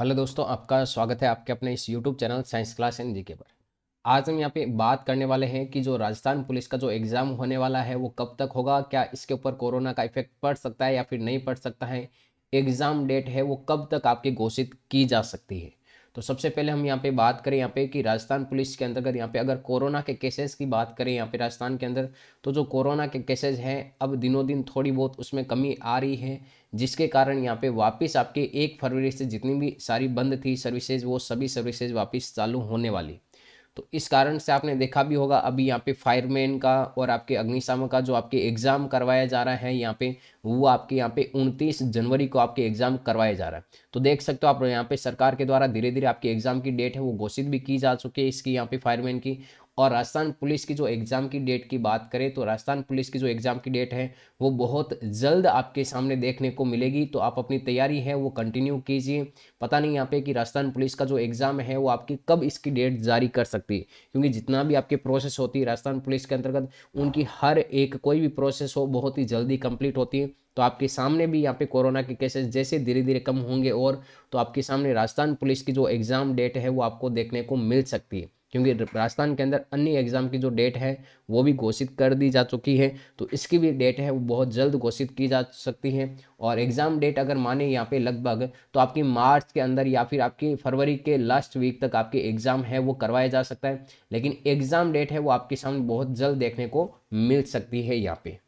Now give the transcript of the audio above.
hello दोस्तों आपका स्वागत है आपके अपने इस YouTube channel science class in GK पर आज हम यहाँ पे बात करने वाले हैं कि जो राजस्थान पुलिस का जो एग्ज़ाम होने वाला है वो कब तक होगा क्या इसके ऊपर कोरोना का इफेक्ट पड़ सकता है या फिर नहीं पड़ सकता है एग्ज़ाम डेट है वो कब तक आपकी घोषित की जा सकती है तो सबसे पहले हम यहाँ पे बात करें यहाँ पे कि राजस्थान पुलिस के अंतर्गत यहाँ पे अगर कोरोना के केसेस की बात करें यहाँ पे राजस्थान के अंदर तो जो कोरोना के केसेस हैं अब दिनों दिन थोड़ी बहुत उसमें कमी आ रही है जिसके कारण यहाँ पे वापस आपके एक फरवरी से जितनी भी सारी बंद थी सर्विसेज वो सभी सर्विसेज वापस चालू होने वाली तो इस कारण से आपने देखा भी होगा अभी यहाँ पे फायरमैन का और आपके अग्निशामक का जो आपके एग्ज़ाम करवाया जा रहा है यहाँ पे वो आपके यहाँ पे 29 जनवरी को आपके एग्ज़ाम करवाया जा रहा है तो देख सकते हो आप यहाँ पे सरकार के द्वारा धीरे धीरे आपके एग्ज़ाम की डेट है वो घोषित भी की जा चुकी है इसकी यहाँ पे फायरमैन की और राजस्थान पुलिस की जो एग्ज़ाम की डेट की बात करें तो राजस्थान पुलिस की जो एग्ज़ाम की डेट है वो बहुत जल्द आपके सामने देखने को मिलेगी तो आप अपनी तैयारी है वो कंटिन्यू कीजिए पता नहीं यहाँ पे कि राजस्थान पुलिस का जो एग्ज़ाम है वो आपकी कब इसकी डेट जारी कर सकती है क्योंकि जितना भी आपकी प्रोसेस होती है राजस्थान पुलिस के अंतर्गत उनकी हर एक कोई भी प्रोसेस हो बहुत ही जल्दी कंप्लीट होती है तो आपके सामने भी यहाँ पे कोरोना के केसेस जैसे धीरे धीरे कम होंगे और तो आपके सामने राजस्थान पुलिस की जो एग्ज़ाम डेट है वो आपको देखने को मिल सकती है क्योंकि राजस्थान के अंदर अन्य एग्ज़ाम की जो डेट है वो भी घोषित कर दी जा चुकी है तो इसकी भी डेट है वो बहुत जल्द घोषित की जा सकती है और एग्ज़ाम डेट अगर माने यहाँ पे लगभग तो आपकी मार्च के अंदर या फिर आपकी फरवरी के लास्ट वीक तक आपके एग्ज़ाम है वो करवाया जा सकता है लेकिन एग्ज़ाम डेट है वो आपके सामने बहुत जल्द देखने को मिल सकती है यहाँ पर